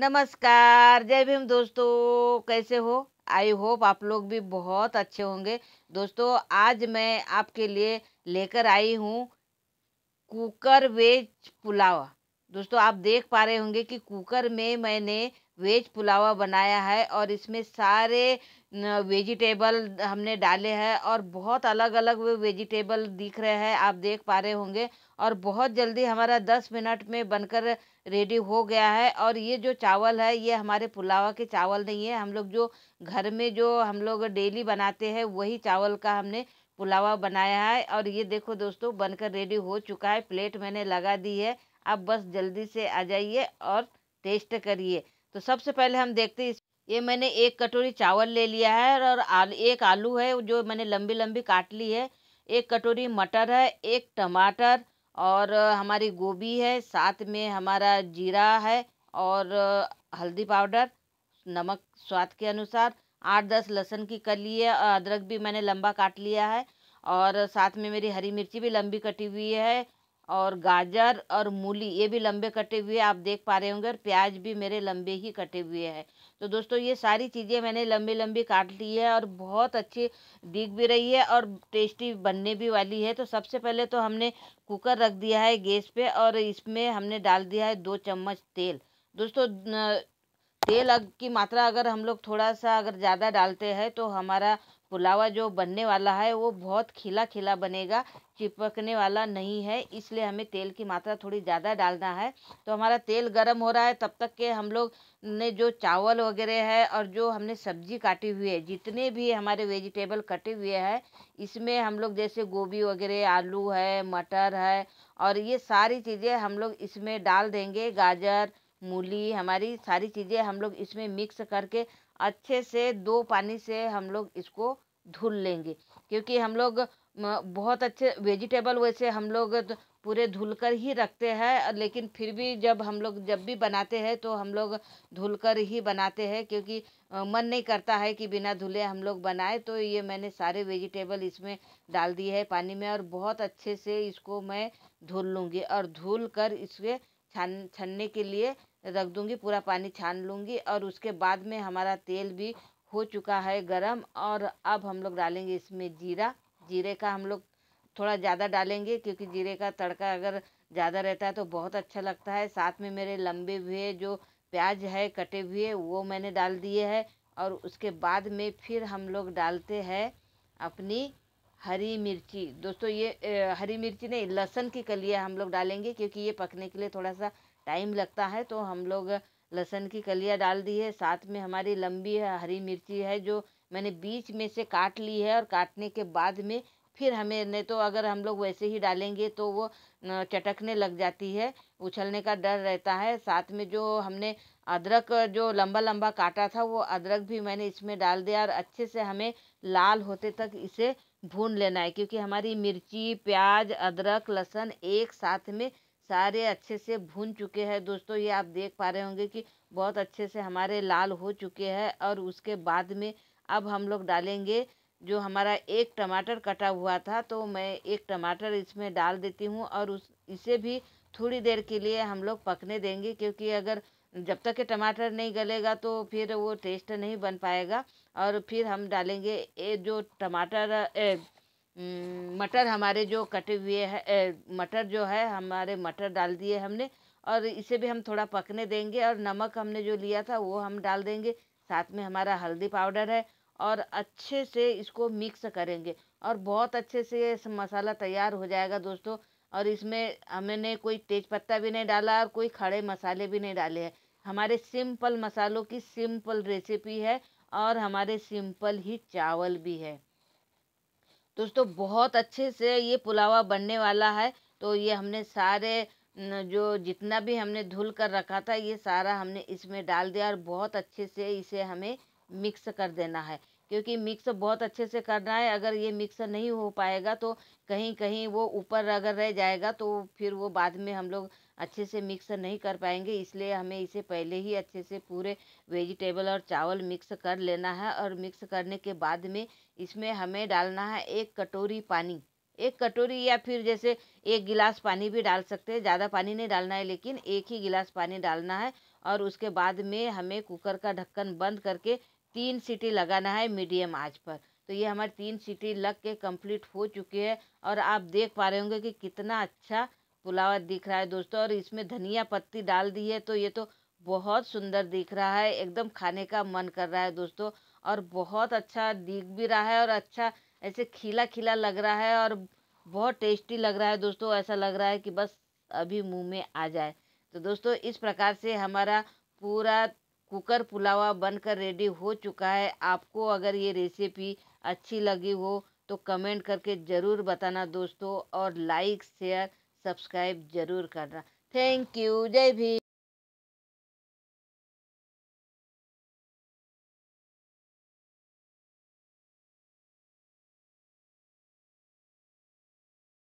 नमस्कार जय भीम दोस्तों कैसे हो आई होप आप लोग भी बहुत अच्छे होंगे दोस्तों आज मैं आपके लिए लेकर आई हूँ कुकर वेज पुलाव दोस्तों आप देख पा रहे होंगे कि कुकर में मैंने वेज पुलावा बनाया है और इसमें सारे वेजिटेबल हमने डाले हैं और बहुत अलग अलग वे वेजिटेबल दिख रहे हैं आप देख पा रहे होंगे और बहुत जल्दी हमारा दस मिनट में बनकर रेडी हो गया है और ये जो चावल है ये हमारे पुलावा के चावल नहीं है हम लोग जो घर में जो हम लोग डेली बनाते हैं वही चावल का हमने पुलावा बनाया है और ये देखो दोस्तों बनकर रेडी हो चुका है प्लेट मैंने लगा दी है आप बस जल्दी से आ जाइए और टेस्ट करिए तो सबसे पहले हम देखते हैं ये मैंने एक कटोरी चावल ले लिया है और आल, एक आलू है जो मैंने लंबी लंबी काट ली है एक कटोरी मटर है एक टमाटर और हमारी गोभी है साथ में हमारा जीरा है और हल्दी पाउडर नमक स्वाद के अनुसार आठ दस लहसुन की कली है अदरक भी मैंने लंबा काट लिया है और साथ में मेरी हरी मिर्ची भी लंबी कटी हुई है और गाजर और मूली ये भी लंबे कटे हुए आप देख पा रहे होंगे और प्याज भी मेरे लंबे ही कटे हुए हैं तो दोस्तों ये सारी चीज़ें मैंने लंबी लंबी काट ली है और बहुत अच्छी दिख भी रही है और टेस्टी बनने भी वाली है तो सबसे पहले तो हमने कुकर रख दिया है गैस पे और इसमें हमने डाल दिया है दो चम्मच तेल दोस्तों तेल की मात्रा अगर हम लोग थोड़ा सा अगर ज़्यादा डालते हैं तो हमारा पुलावा जो बनने वाला है वो बहुत खिला खिला बनेगा चिपकने वाला नहीं है इसलिए हमें तेल की मात्रा थोड़ी ज़्यादा डालना है तो हमारा तेल गर्म हो रहा है तब तक के हम लोग ने जो चावल वगैरह है और जो हमने सब्जी काटी हुई है जितने भी हमारे वेजिटेबल कटे हुए हैं इसमें हम लोग जैसे गोभी वगैरह आलू है मटर है और ये सारी चीज़ें हम लोग इसमें डाल देंगे गाजर मूली हमारी सारी चीज़ें हम लोग इसमें मिक्स करके अच्छे से दो पानी से हम लोग इसको धुल लेंगे क्योंकि हम लोग बहुत अच्छे वेजिटेबल वैसे हम लोग तो पूरे धुल कर ही रखते हैं लेकिन फिर भी जब हम लोग जब भी बनाते हैं तो हम लोग धुल कर ही बनाते हैं क्योंकि मन नहीं करता है कि बिना धुले हम लोग बनाए तो ये मैंने सारे वेजिटेबल इसमें डाल दिए है पानी में और बहुत अच्छे से इसको मैं धुल लूँगी और धुल कर इसके छान छनने के लिए रख दूँगी पूरा पानी छान लूँगी और उसके बाद में हमारा तेल भी हो चुका है गरम और अब हम लोग डालेंगे इसमें जीरा जीरे का हम लोग थोड़ा ज़्यादा डालेंगे क्योंकि जीरे का तड़का अगर ज़्यादा रहता है तो बहुत अच्छा लगता है साथ में मेरे लंबे हुए जो प्याज है कटे हुए वो मैंने डाल दिए है और उसके बाद में फिर हम लोग डालते हैं अपनी हरी मिर्ची दोस्तों ये ए, हरी मिर्ची नहीं लहसुन की कलियाँ हम लोग डालेंगे क्योंकि ये पकने के लिए थोड़ा सा टाइम लगता है तो हम लोग लहसुन की कलियाँ डाल दी है साथ में हमारी लंबी हरी मिर्ची है जो मैंने बीच में से काट ली है और काटने के बाद में फिर हमें नहीं तो अगर हम लोग वैसे ही डालेंगे तो वो चटकने लग जाती है उछलने का डर रहता है साथ में जो हमने अदरक जो लंबा लंबा काटा था वो अदरक भी मैंने इसमें डाल दिया और अच्छे से हमें लाल होते तक इसे भून लेना है क्योंकि हमारी मिर्ची प्याज अदरक लहसुन एक साथ में सारे अच्छे से भून चुके हैं दोस्तों ये आप देख पा रहे होंगे कि बहुत अच्छे से हमारे लाल हो चुके हैं और उसके बाद में अब हम लोग डालेंगे जो हमारा एक टमाटर कटा हुआ था तो मैं एक टमाटर इसमें डाल देती हूँ और उस इसे भी थोड़ी देर के लिए हम लोग पकने देंगे क्योंकि अगर जब तक के टमाटर नहीं गलेगा तो फिर वो टेस्ट नहीं बन पाएगा और फिर हम डालेंगे ये जो टमाटर मटर हमारे जो कटे हुए हैं मटर जो है हमारे मटर डाल दिए हमने और इसे भी हम थोड़ा पकने देंगे और नमक हमने जो लिया था वो हम डाल देंगे साथ में हमारा हल्दी पाउडर है और अच्छे से इसको मिक्स करेंगे और बहुत अच्छे से मसाला तैयार हो जाएगा दोस्तों और इसमें हमने कोई तेज पत्ता भी नहीं डाला और कोई खड़े मसाले भी नहीं डाले हैं हमारे सिंपल मसालों की सिंपल रेसिपी है और हमारे सिंपल ही चावल भी है दोस्तों बहुत अच्छे से ये पुलावा बनने वाला है तो ये हमने सारे जो जितना भी हमने धुल कर रखा था ये सारा हमने इसमें डाल दिया और बहुत अच्छे से इसे हमें मिक्स कर देना है क्योंकि मिक्स बहुत अच्छे से करना है अगर ये मिक्स नहीं हो पाएगा तो कहीं कहीं वो ऊपर अगर रह जाएगा तो फिर वो बाद में हम लोग अच्छे से मिक्स नहीं कर पाएंगे इसलिए हमें इसे पहले ही अच्छे से पूरे वेजिटेबल और चावल मिक्स कर लेना है और मिक्स करने के बाद में इसमें हमें डालना है एक कटोरी पानी एक कटोरी या फिर जैसे एक गिलास पानी भी डाल सकते हैं ज़्यादा पानी नहीं डालना है लेकिन एक ही गिलास पानी डालना है और उसके बाद में हमें कुकर का ढक्कन बंद करके तीन सीटी लगाना है मीडियम आँच पर तो ये हमारी तीन सीटी लग के कंप्लीट हो चुकी है और आप देख पा रहे होंगे कि कितना अच्छा फुला दिख रहा है दोस्तों और इसमें धनिया पत्ती डाल दी है तो ये तो बहुत सुंदर दिख रहा है एकदम खाने का मन कर रहा है दोस्तों और बहुत अच्छा दिख भी रहा है और अच्छा ऐसे खिला खिला लग रहा है और बहुत टेस्टी लग रहा है दोस्तों ऐसा लग रहा है कि बस अभी मुंह में आ जाए तो दोस्तों इस प्रकार से हमारा पूरा कुकर पुलावा बनकर रेडी हो चुका है आपको अगर ये रेसिपी अच्छी लगी हो तो कमेंट करके ज़रूर बताना दोस्तों और लाइक शेयर सब्सक्राइब जरूर करना थैंक यू जय भी